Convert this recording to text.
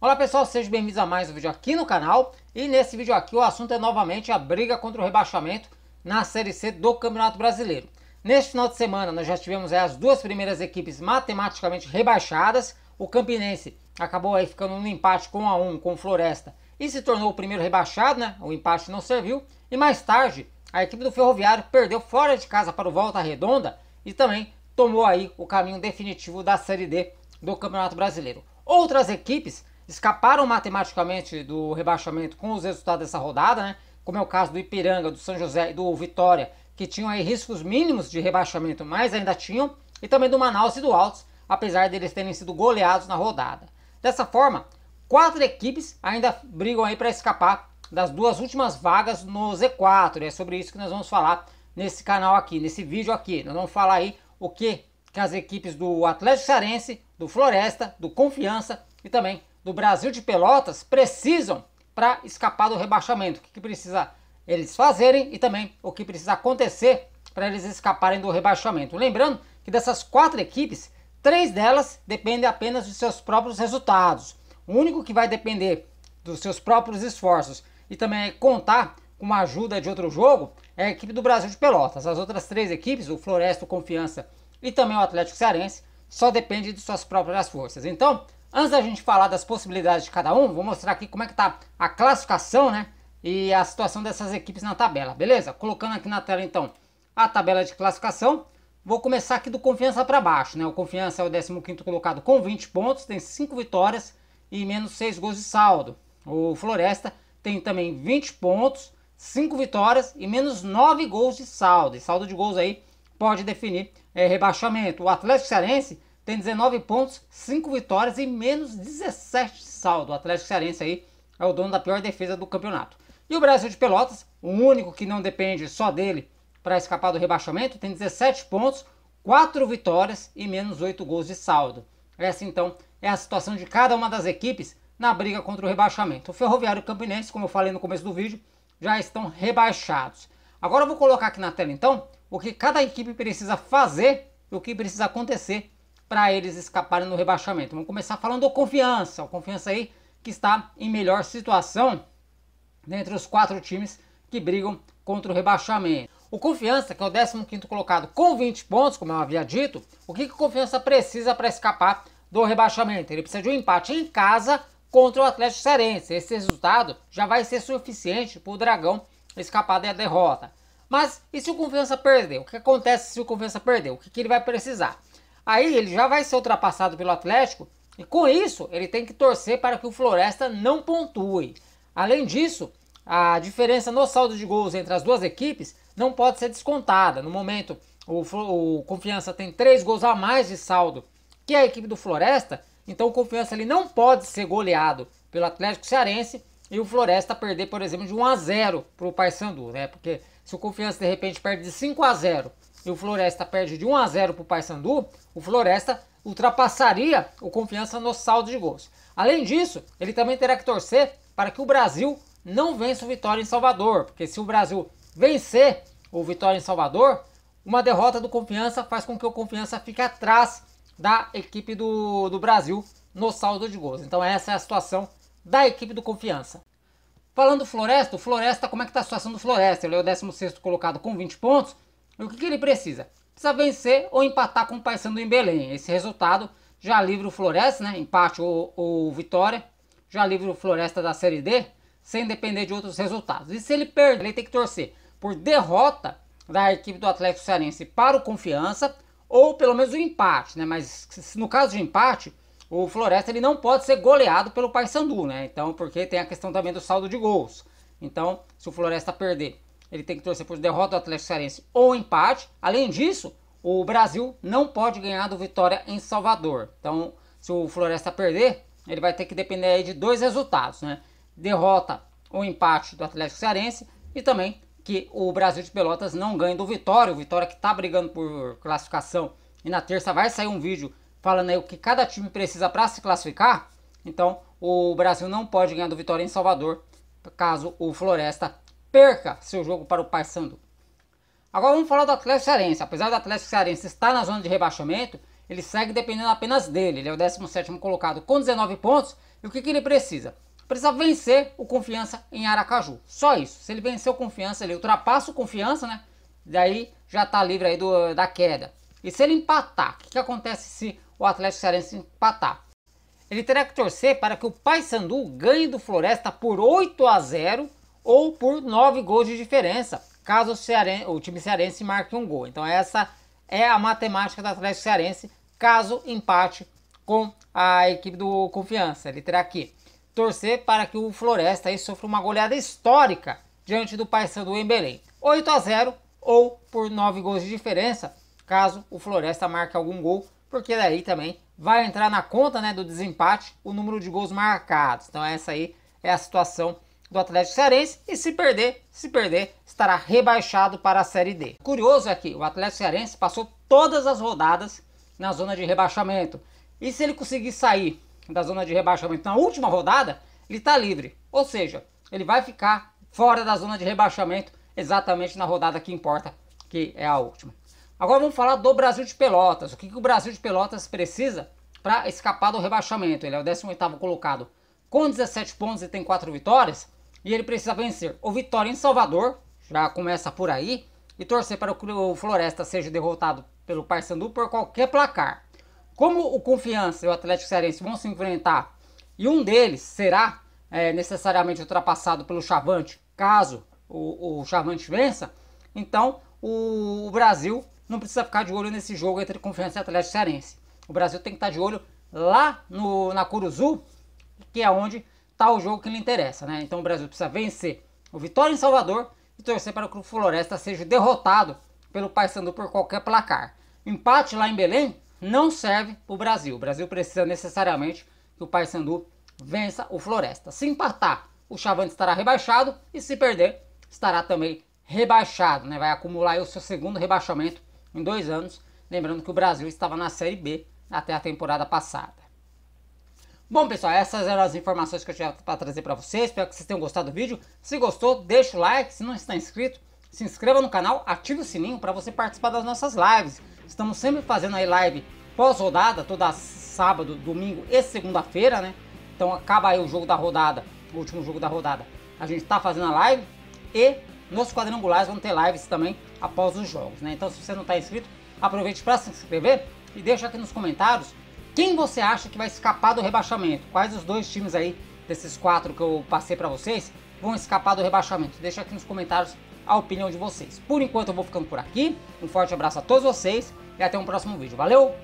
Olá pessoal, sejam bem-vindos a mais um vídeo aqui no canal e nesse vídeo aqui o assunto é novamente a briga contra o rebaixamento na Série C do Campeonato Brasileiro. Neste final de semana nós já tivemos as duas primeiras equipes matematicamente rebaixadas, o Campinense acabou aí ficando no empate com a 1 com o Floresta e se tornou o primeiro rebaixado, né? o empate não serviu e mais tarde a equipe do Ferroviário perdeu fora de casa para o Volta Redonda e também tomou aí o caminho definitivo da Série D do Campeonato Brasileiro. Outras equipes escaparam matematicamente do rebaixamento com os resultados dessa rodada, né? como é o caso do Ipiranga, do São José e do Vitória, que tinham aí riscos mínimos de rebaixamento, mas ainda tinham, e também do Manaus e do Altos, apesar deles terem sido goleados na rodada. Dessa forma, quatro equipes ainda brigam aí para escapar das duas últimas vagas no Z4. E é sobre isso que nós vamos falar nesse canal aqui, nesse vídeo aqui. Nós vamos falar aí o que, que as equipes do Atlético Cearense, do Floresta, do Confiança e também do Brasil de Pelotas precisam para escapar do rebaixamento. O que, precisa eles fazerem e também o que precisa acontecer para eles escaparem do rebaixamento. Lembrando que dessas quatro equipes, três delas dependem apenas de seus próprios resultados. O único que vai depender dos seus próprios esforços e também é contar com a ajuda de outro jogo é a equipe do Brasil de Pelotas. As outras três equipes, o Floresta, o Confiança e também o Atlético Cearense, só depende de suas próprias forças. Então, Antes da gente falar das possibilidades de cada um, vou mostrar aqui como é que tá a classificação, né? E a situação dessas equipes na tabela, beleza? Colocando aqui na tela, então, a tabela de classificação. Vou começar aqui do Confiança para baixo, né? O Confiança é o 15º colocado com 20 pontos, tem 5 vitórias e menos 6 gols de saldo. O Floresta tem também 20 pontos, 5 vitórias e menos 9 gols de saldo. E saldo de gols aí pode definir é, rebaixamento. O Atlético Cearense tem 19 pontos, 5 vitórias e menos 17 saldo. O Atlético Cearense aí é o dono da pior defesa do campeonato. E o Brasil de Pelotas, o único que não depende só dele para escapar do rebaixamento, tem 17 pontos, 4 vitórias e menos 8 gols de saldo. Essa então é a situação de cada uma das equipes na briga contra o rebaixamento. O Ferroviário e o Campinense, como eu falei no começo do vídeo, já estão rebaixados. Agora eu vou colocar aqui na tela então o que cada equipe precisa fazer e o que precisa acontecer para eles escaparem no rebaixamento. Vamos começar falando do Confiança. O Confiança aí que está em melhor situação dentre os quatro times que brigam contra o rebaixamento. O Confiança, que é o 15º colocado com 20 pontos, como eu havia dito, o que, que o Confiança precisa para escapar do rebaixamento? Ele precisa de um empate em casa contra o Atlético Cearense. Esse resultado já vai ser suficiente para o Dragão escapar da derrota. Mas e se o Confiança perder? O que acontece se o Confiança perder? O que, que ele vai precisar? Aí ele já vai ser ultrapassado pelo Atlético e com isso ele tem que torcer para que o Floresta não pontue. Além disso, a diferença no saldo de gols entre as duas equipes não pode ser descontada. No momento, o, o Confiança tem três gols a mais de saldo que a equipe do Floresta, então o Confiança ele não pode ser goleado pelo Atlético Cearense e o Floresta perder, por exemplo, de 1 a 0 para o Paysandu, né? Porque se o Confiança de repente perde de 5 a 0 e o Floresta perde de 1 a 0 para o Paysandu, o Floresta ultrapassaria o Confiança no saldo de gols. Além disso, ele também terá que torcer para que o Brasil não vença o Vitória em Salvador, porque se o Brasil vencer o Vitória em Salvador, uma derrota do Confiança faz com que o Confiança fique atrás da equipe do, do Brasil no saldo de gols. Então essa é a situação da equipe do Confiança. Falando do Floresta, o Floresta, como é que está a situação do Floresta? Ele é o 16º colocado com 20 pontos, e o que, que ele precisa? Precisa vencer ou empatar com o Paysandu em Belém. Esse resultado já livra o Floresta, né? empate ou, ou vitória, já livra o Floresta da Série D, sem depender de outros resultados. E se ele perder, ele tem que torcer por derrota da equipe do Atlético Cearense para o Confiança, ou pelo menos o um empate, né? Mas no caso de empate, o Floresta ele não pode ser goleado pelo Paysandu, né? Então, porque tem a questão também do saldo de gols. Então, se o Floresta perder ele tem que torcer por derrota do Atlético Cearense ou empate. Além disso, o Brasil não pode ganhar do Vitória em Salvador. Então, se o Floresta perder, ele vai ter que depender aí de dois resultados, né? Derrota ou empate do Atlético Cearense e também que o Brasil de Pelotas não ganhe do Vitória, o Vitória que está brigando por classificação. E na terça vai sair um vídeo falando aí o que cada time precisa para se classificar. Então, o Brasil não pode ganhar do Vitória em Salvador, caso o Floresta perca seu jogo para o Paysandu. Agora vamos falar do Atlético Cearense. Apesar do Atlético Cearense estar na zona de rebaixamento, ele segue dependendo apenas dele. Ele é o 17 colocado com 19 pontos. E o que, que ele precisa? Precisa vencer o Confiança em Aracaju. Só isso. Se ele vencer o Confiança, ele ultrapassa o Confiança, né? Daí já está livre aí do, da queda. E se ele empatar, o que, que acontece se o Atlético Cearense empatar? Ele terá que torcer para que o Paysandu ganhe do Floresta por 8 a 0 ou por 9 gols de diferença, caso o, cearense o time cearense marque um gol. Então essa é a matemática do Atlético Cearense, caso empate com a equipe do Confiança. Ele terá que torcer para que o Floresta aí sofra uma goleada histórica diante do Paysandu em Belém. 8 a 0 ou por 9 gols de diferença, caso o Floresta marque algum gol, porque daí também vai entrar na conta né, do desempate o número de gols marcados. Então essa aí é a situação do Atlético Cearense e se perder, se perder, estará rebaixado para a Série D. O curioso é que o Atlético Cearense passou todas as rodadas na zona de rebaixamento. E se ele conseguir sair da zona de rebaixamento na última rodada, ele está livre. Ou seja, ele vai ficar fora da zona de rebaixamento exatamente na rodada que importa, que é a última. Agora vamos falar do Brasil de Pelotas. O que, que o Brasil de Pelotas precisa para escapar do rebaixamento? Ele é o 18º colocado com 17 pontos e tem 4 vitórias e ele precisa vencer o Vitória em Salvador, já começa por aí, e torcer para que o Floresta seja derrotado pelo Paysandu por qualquer placar. Como o Confiança e o Atlético Cearense vão se enfrentar e um deles será é, necessariamente ultrapassado pelo Chavante, caso o, o Chavante vença, então o, o, Brasil não precisa ficar de olho nesse jogo entre Confiança e Atlético Cearense. O Brasil tem que estar de olho lá no, na Curuzu, que é onde tal jogo que lhe interessa, né? Então o Brasil precisa vencer o Vitória em Salvador e torcer para que o Floresta seja derrotado pelo Paysandu por qualquer placar. empate lá em Belém não serve para o Brasil. O Brasil precisa necessariamente que o Paysandu vença o Floresta. Se empatar, o Chavante estará rebaixado e se perder, estará também rebaixado, né? Vai acumular o seu segundo rebaixamento em dois anos. Lembrando que o Brasil estava na Série B até a temporada passada. Bom, pessoal, essas eram as informações que eu tinha para trazer para vocês. Espero que vocês tenham gostado do vídeo. Se gostou, deixa o like. Se não está inscrito, se inscreva no canal, ative o sininho para você participar das nossas lives. Estamos sempre fazendo aí live pós-rodada, toda sábado, domingo e segunda-feira, né? Então acaba aí o jogo da rodada, o último jogo da rodada. A gente está fazendo a live e nos quadrangulares vão ter lives também após os jogos, né? Então se você não está inscrito, aproveite para se inscrever e deixa aqui nos comentários quem você acha que vai escapar do rebaixamento? Quais os dois times aí desses quatro que eu passei para vocês vão escapar do rebaixamento? Deixa aqui nos comentários a opinião de vocês. Por enquanto eu vou ficando por aqui. Um forte abraço a todos vocês e até um próximo vídeo. Valeu!